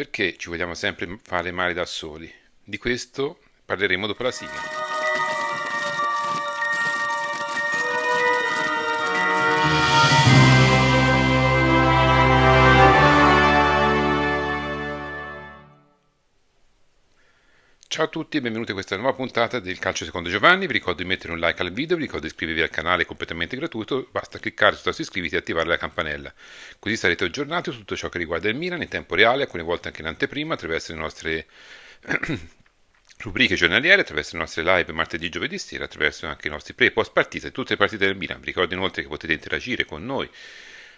Perché ci vogliamo sempre fare male da soli? Di questo parleremo dopo la sigla. Ciao a tutti e benvenuti a questa nuova puntata del Calcio Secondo Giovanni. Vi ricordo di mettere un like al video, vi ricordo di iscrivervi al canale completamente gratuito. Basta cliccare sul tasto iscriviti e attivare la campanella. Così sarete aggiornati su tutto ciò che riguarda il Milan in tempo reale, alcune volte anche in anteprima, attraverso le nostre rubriche giornaliere, attraverso le nostre live martedì e giovedì sera, attraverso anche i nostri pre e post partite, tutte le partite del Milan. Vi ricordo inoltre che potete interagire con noi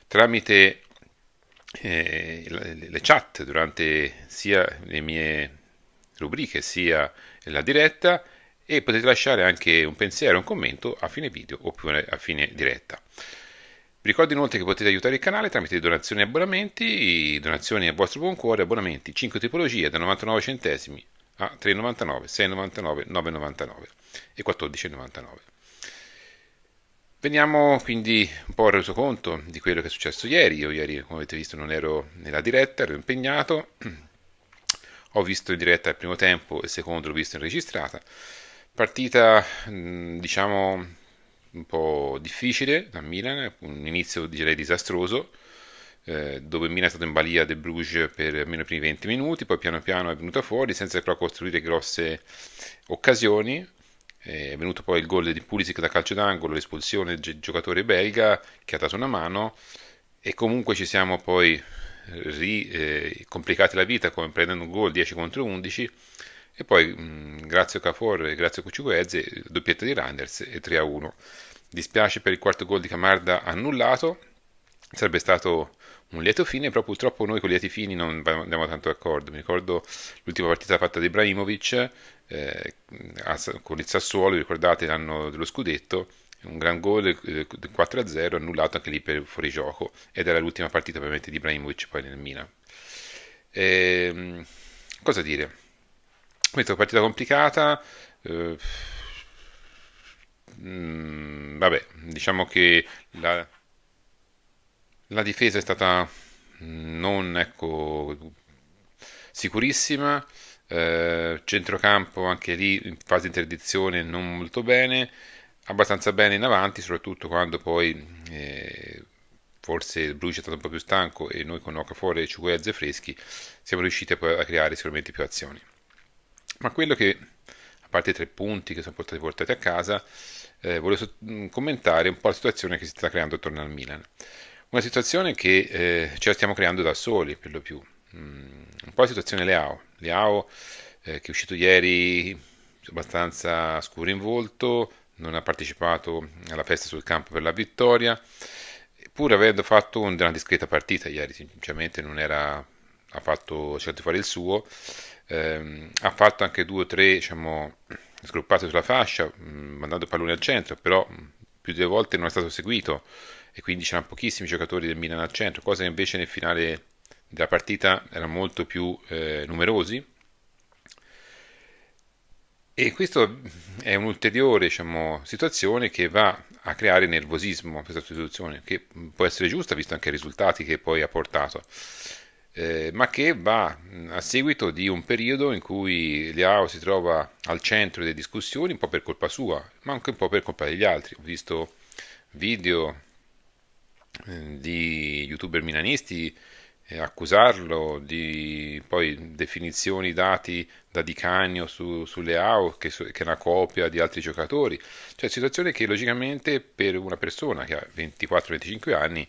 tramite eh, le chat durante sia le mie rubriche sia la diretta e potete lasciare anche un pensiero, un commento a fine video oppure a fine diretta. Vi ricordo inoltre che potete aiutare il canale tramite donazioni e abbonamenti, donazioni a vostro buon cuore, abbonamenti 5 tipologie da 99 centesimi a 3,99, 6,99, 9,99 e 14,99. Veniamo quindi un po' al resoconto di quello che è successo ieri. Io ieri, come avete visto, non ero nella diretta, ero impegnato ho visto in diretta il primo tempo e il secondo l'ho visto in registrata. Partita, mm, diciamo, un po' difficile da Milan, un inizio direi disastroso, eh, dove Milan è stato in balia del Bruges per almeno i primi 20 minuti, poi piano piano è venuta fuori senza però costruire grosse occasioni. Eh, è venuto poi il gol di Pulisic da calcio d'angolo, l'espulsione del giocatore belga che ha dato una mano e comunque ci siamo poi ri, eh, complicate la vita come prendendo un gol 10 contro 11 e poi mh, mm, grazie a Cafor e grazie a Cuciguezzi doppietta di Randers e 3 a 1 dispiace per il quarto gol di Camarda annullato sarebbe stato un lieto fine però purtroppo noi con i lieti fini non andiamo tanto d'accordo mi ricordo l'ultima partita fatta da Ibrahimovic eh, con il Sassuolo ricordate l'anno dello scudetto un gran gol eh, eh, del 4-0 annullato anche lì per fuori gioco ed era l'ultima partita ovviamente di Ibrahimovic poi nel Milan e, ehm, cosa dire questa è una partita complicata eh, mm, vabbè diciamo che la, la difesa è stata mm, non ecco, sicurissima eh, centrocampo anche lì in fase di interdizione non molto bene abbastanza bene in avanti, soprattutto quando poi eh, forse Bruce è stato un po' più stanco e noi con Okafor e Ciuguezze freschi siamo riusciti a, a creare sicuramente più azioni. Ma quello che, a parte i tre punti che sono stati portati a casa, eh, volevo mm, commentare un po' la situazione che si sta creando attorno al Milan. Una situazione che eh, ce la stiamo creando da soli per lo più. Mm, un po' la situazione Leao. Leao eh, che è uscito ieri abbastanza scuro in volto, non ha partecipato alla festa sul campo per la vittoria, pur avendo fatto una discreta partita ieri, sinceramente non era affatto certo fare il suo, ehm, ha fatto anche due o tre diciamo, sgruppate sulla fascia, mh, mm, mandando palloni al centro, però mm, più delle volte non è stato seguito e quindi c'erano pochissimi giocatori del Milan al centro, cosa che invece nel finale della partita erano molto più eh, numerosi e questa è un'ulteriore diciamo, situazione che va a creare nervosismo questa situazione, che può essere giusta visto anche i risultati che poi ha portato, eh, ma che va a seguito di un periodo in cui Leao si trova al centro delle discussioni, un po' per colpa sua, ma anche un po' per colpa degli altri. Ho visto video eh, di youtuber milanisti accusarlo di poi definizioni dati da Di Canio su, sulle AO che, su, che, è una copia di altri giocatori cioè situazione che logicamente per una persona che ha 24-25 anni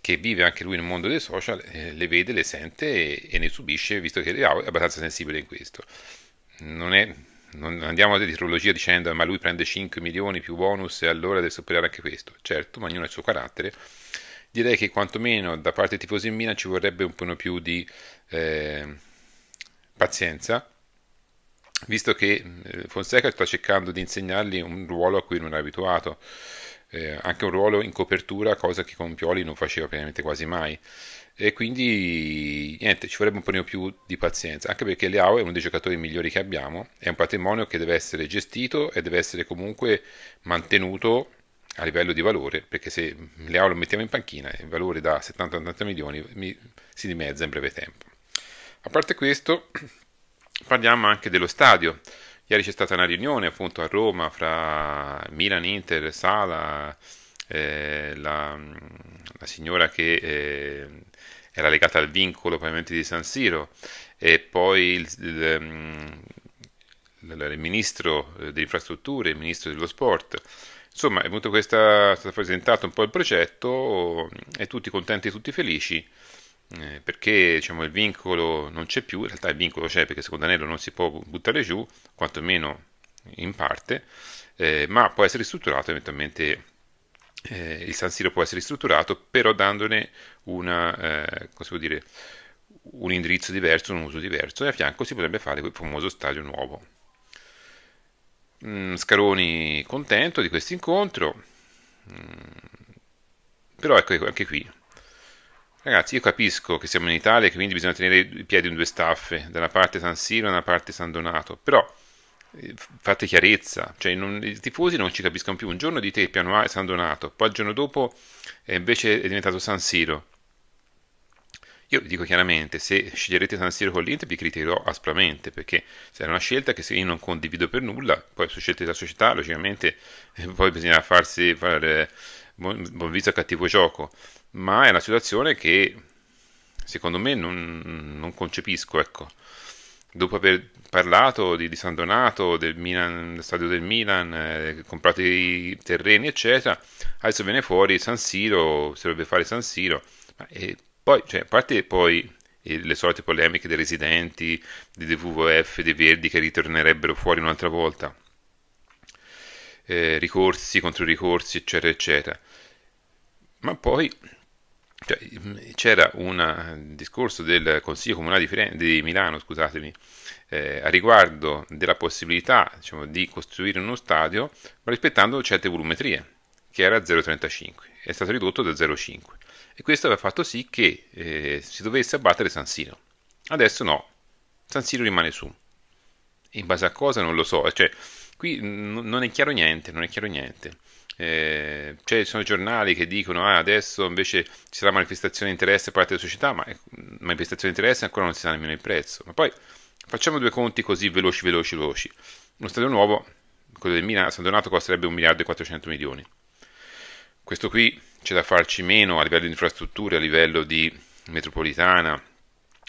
che vive anche lui nel mondo dei social eh, le vede, le sente e, e ne subisce visto che Leao è abbastanza sensibile in questo non è non andiamo a dietrologia dicendo ma lui prende 5 milioni più bonus e allora deve superare anche questo certo ma ognuno ha il suo carattere direi che quantomeno da parte dei tifosi in Milan ci vorrebbe un po' più di eh, pazienza, visto che eh, Fonseca sta cercando di insegnargli un ruolo a cui non è abituato, eh, anche un ruolo in copertura, cosa che con Pioli non faceva praticamente quasi mai. E quindi niente, ci vorrebbe un po' più di pazienza, anche perché Leao è uno dei giocatori migliori che abbiamo, è un patrimonio che deve essere gestito e deve essere comunque mantenuto a livello di valore, perché se Leao lo mettiamo in panchina, il valore da 70-80 milioni mi, si dimezza in breve tempo. A parte questo, parliamo anche dello stadio. Ieri c'è stata una riunione appunto a Roma fra Milan, Inter, Sala, eh, la, la, signora che eh, era legata al vincolo probabilmente di San Siro e poi il, il, il, ehm, il ministro delle infrastrutture, il ministro dello sport Insomma, è venuto questa, è stato presentato un po' il progetto e tutti contenti, e tutti felici, eh, perché diciamo, il vincolo non c'è più, in realtà il vincolo c'è perché secondo anello non si può buttare giù, quantomeno in parte, eh, ma può essere ristrutturato eventualmente. Eh, il San Siro può essere ristrutturato, però dandone una, eh, dire, un indirizzo diverso, un uso diverso, e a fianco si potrebbe fare quel famoso stadio nuovo. Mm, Scaroni contento di questo incontro, mm, però ecco anche qui. Ragazzi, io capisco che siamo in Italia e quindi bisogna tenere i piedi in due staffe, da una parte San Siro e da una parte San Donato, però eh, fate chiarezza, cioè non, i tifosi non ci capiscono più. Un giorno dite il piano A è San Donato, poi il giorno dopo eh, invece è diventato San Siro. Io vi dico chiaramente, se sceglierete San Siro con l'Inter vi criticherò aspramente, perché se è una scelta che io non condivido per nulla, poi su scelte della società, logicamente, eh, poi bisogna farsi fare eh, buon, buon viso a cattivo gioco, ma è una situazione che secondo me non, non concepisco, ecco. Dopo aver parlato di, di San Donato, del, Milan, stadio del Milan, eh, comprato i terreni, eccetera, adesso viene fuori San Siro, si dovrebbe fare San Siro, ma... Eh, poi, cioè, a parte poi eh, le solite polemiche dei residenti, dei WWF, dei Verdi che ritornerebbero fuori un'altra volta, eh, ricorsi contro ricorsi, eccetera, eccetera. Ma poi cioè, mm, c'era un eh, discorso del Consiglio Comunale di, Firen- di Milano, scusatemi, eh, a riguardo della possibilità diciamo, di costruire uno stadio ma rispettando certe volumetrie, che era 0,35, è stato ridotto da 0,5 e questo aveva fatto sì che eh, si dovesse abbattere San Siro. Adesso no, San Siro rimane su. In base a cosa non lo so, cioè, qui n- non è chiaro niente, non è chiaro niente. Eh, cioè, ci sono giornali che dicono ah, adesso invece ci sarà manifestazione di interesse da parte della società, ma manifestazione di interesse ancora non si sa nemmeno il prezzo. Ma poi facciamo due conti così veloci, veloci, veloci. Uno stadio nuovo, quello del Milan, San Donato costerebbe 1 miliardo e 400 milioni. Questo qui c'è da farci meno a livello di infrastrutture, a livello di metropolitana,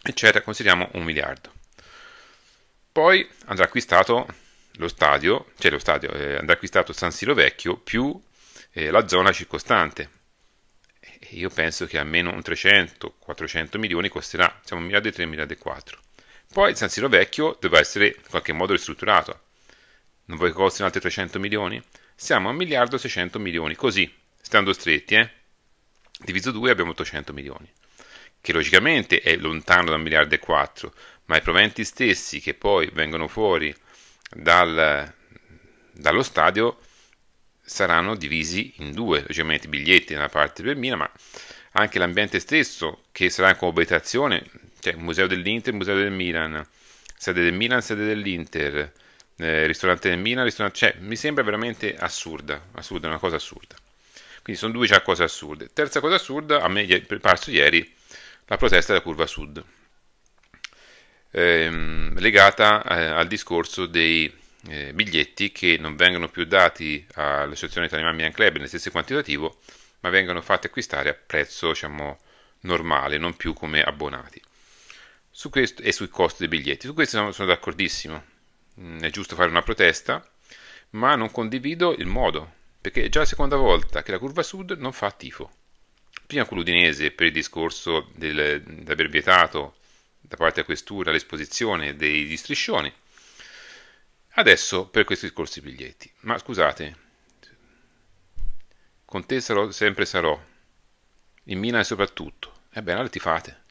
eccetera, consideriamo un miliardo. Poi andrà acquistato lo stadio, cioè lo stadio, eh, andrà acquistato San Siro Vecchio più eh, la zona circostante. E io penso che almeno un 300-400 milioni costerà, siamo miliardo e 1.300, 1.400. Poi San Siro Vecchio dovrà essere in qualche modo ristrutturato. Non vuoi che costino altri 300 milioni? Siamo a miliardo e 600 milioni, così, stando stretti, eh? diviso 2 abbiamo 800 milioni, che logicamente è lontano da 1 miliardo e 4, ma i proventi stessi che poi vengono fuori dal, dallo stadio saranno divisi in due, logicamente i biglietti nella parte per Mina, ma anche l'ambiente stesso che sarà in coabitazione, cioè museo dell'Inter, museo del Milan, sede del Milan, sede dell'Inter, eh, ristorante del Milan, ristorante, cioè mi sembra veramente assurda, assurda, una cosa assurda. Quindi sono due già cose assurde. Terza cosa assurda, a me è parso ieri, la protesta della curva sud, ehm, legata eh, al discorso dei eh, biglietti che non vengono più dati all'associazione Italian Milan Club nel stesso quantitativo, ma vengono fatti acquistare a prezzo diciamo, normale, non più come abbonati. Su questo, e sui costi dei biglietti. Su questo sono, sono d'accordissimo. Mm, è giusto fare una protesta, ma non condivido il modo perché è già la seconda volta che la curva sud non fa tifo. Prima con l'Udinese per il discorso del, di aver vietato da parte a questura l'esposizione dei striscioni, adesso per questo discorso dei biglietti. Ma scusate, con te sarò, sempre sarò, in Milan soprattutto. Ebbene, allora ti fate.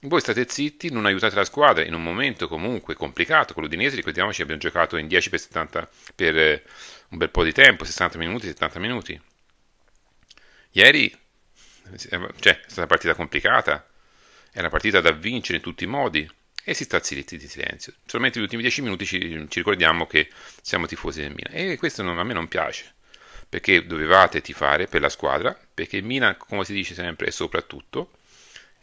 Voi state zitti, non aiutate la squadra in un momento comunque complicato con l'Udinese, ricordiamoci abbiamo giocato in 10 per 70 per eh, un bel po' di tempo, 60 minuti, 70 minuti. Ieri eh, cioè, è stata una partita complicata, è una partita da vincere in tutti i modi e si sta zitti di silenzio. Solamente negli ultimi 10 minuti ci, ci, ricordiamo che siamo tifosi del Milan e questo non, a me non piace perché dovevate tifare per la squadra, perché il Milan, come si dice sempre è soprattutto,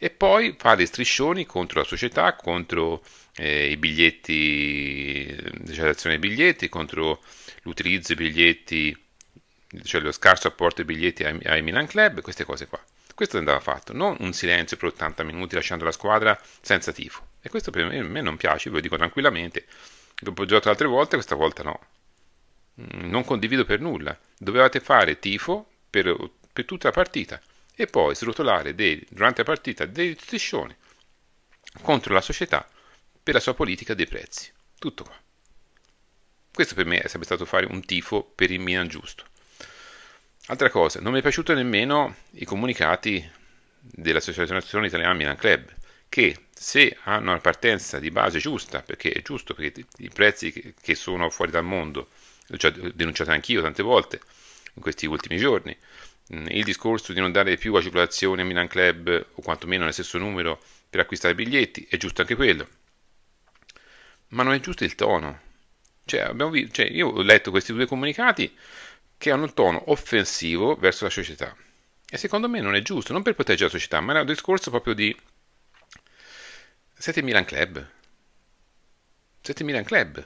e poi fare striscioni contro la società, contro eh, i biglietti, eh, l'accelerazione dei biglietti, contro l'utilizzo dei biglietti, cioè lo scarso apporto dei biglietti ai, ai Milan Club, queste cose qua. Questo andava fatto, non un silenzio per 80 minuti lasciando la squadra senza tifo. E questo per me, me non piace, ve lo dico tranquillamente. L'ho appoggiato altre volte, questa volta no. Mm, non condivido per nulla. Dovevate fare tifo per, per tutta la partita e poi srotolare dei, durante la partita dei striscioni contro la società per la sua politica dei prezzi. Tutto qua. Questo per me è sempre stato fare un tifo per il Milan giusto. Altra cosa, non mi è piaciuto nemmeno i comunicati dell'Associazione Italiana Milan Club, che se hanno una partenza di base giusta, perché è giusto, perché i prezzi che sono fuori dal mondo, l'ho cioè, denunciato anch'io tante volte in questi ultimi giorni, Mm, il discorso di non dare più a circolazione a Milan Club o quantomeno nel stesso numero per acquistare biglietti è giusto anche quello. Ma non è giusto il tono. Cioè, visto, cioè, io ho letto questi due comunicati che hanno un tono offensivo verso la società. E secondo me non è giusto, non per proteggere la società, ma è un discorso proprio di 7 Milan Club. 7 Milan Club.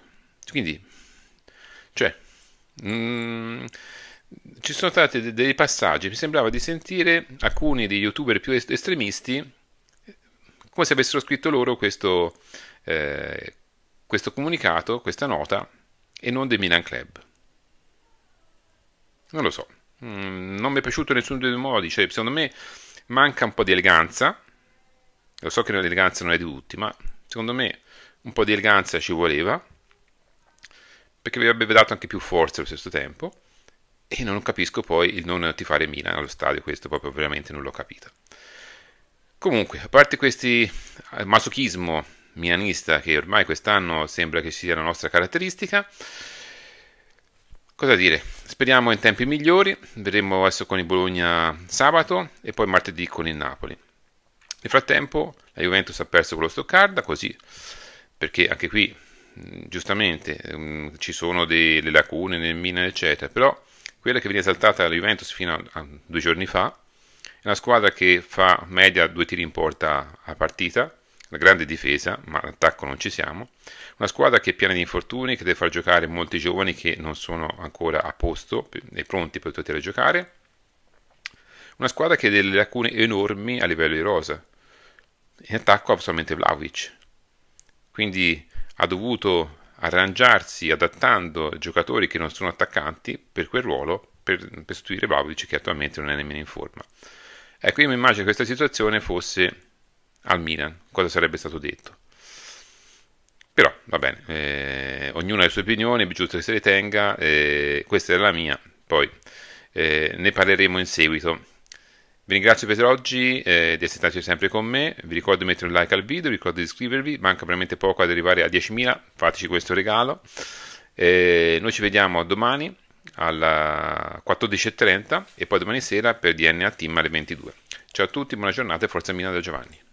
Quindi, cioè, mm, ci sono stati de- dei passaggi, mi sembrava di sentire alcuni degli youtuber più est- estremisti come se avessero scritto loro questo, eh, questo comunicato, questa nota, e non dei Milan Club. Non lo so, mm, non mi è piaciuto nessuno dei due modi, cioè, secondo me manca un po' di eleganza, lo so che l'eleganza non è di tutti, ma secondo me un po' di eleganza ci voleva, perché vi avrebbe dato anche più forza allo stesso tempo e non capisco poi il non tifare Milan allo stadio, questo proprio veramente non l'ho capito. Comunque, a parte questo eh, masochismo milanista che ormai quest'anno sembra che sia la nostra caratteristica, cosa dire? Speriamo in tempi migliori, vedremo adesso con il Bologna sabato e poi martedì con il Napoli. Nel frattempo la Juventus ha perso con lo Stoccarda, così, perché anche qui mm, giustamente mm, ci sono delle lacune nel Milan eccetera, però quella che viene esaltata dalla Juventus fino a, a due giorni fa è una squadra che fa media due tiri in porta a partita, la grande difesa, ma l'attacco non ci siamo. Una squadra che è piena di infortuni, che deve far giocare molti giovani che non sono ancora a posto e pronti per poter giocare. Una squadra che ha delle lacune enormi a livello di rosa. In attacco ha solamente Vlaovic. Quindi ha dovuto arrangiarsi adattando giocatori che non sono attaccanti per quel ruolo per, per sostituire Vlaovic che attualmente non è nemmeno in forma. Ecco, io mi immagino che questa situazione fosse al Milan, cosa sarebbe stato detto. Però va bene, eh, ognuno ha le sue opinioni, è giusto che se le tenga, eh, questa è la mia, poi eh, ne parleremo in seguito. Vi ringrazio per oggi eh, di essere stati sempre con me, vi ricordo di mettere un like al video, vi ricordo di iscrivervi, manca veramente poco ad arrivare a 10.000, fateci questo regalo. Eh, noi ci vediamo domani alle 14.30 e poi domani sera per DNA Team alle 22. Ciao a tutti, buona giornata e forza Milano da Giovanni.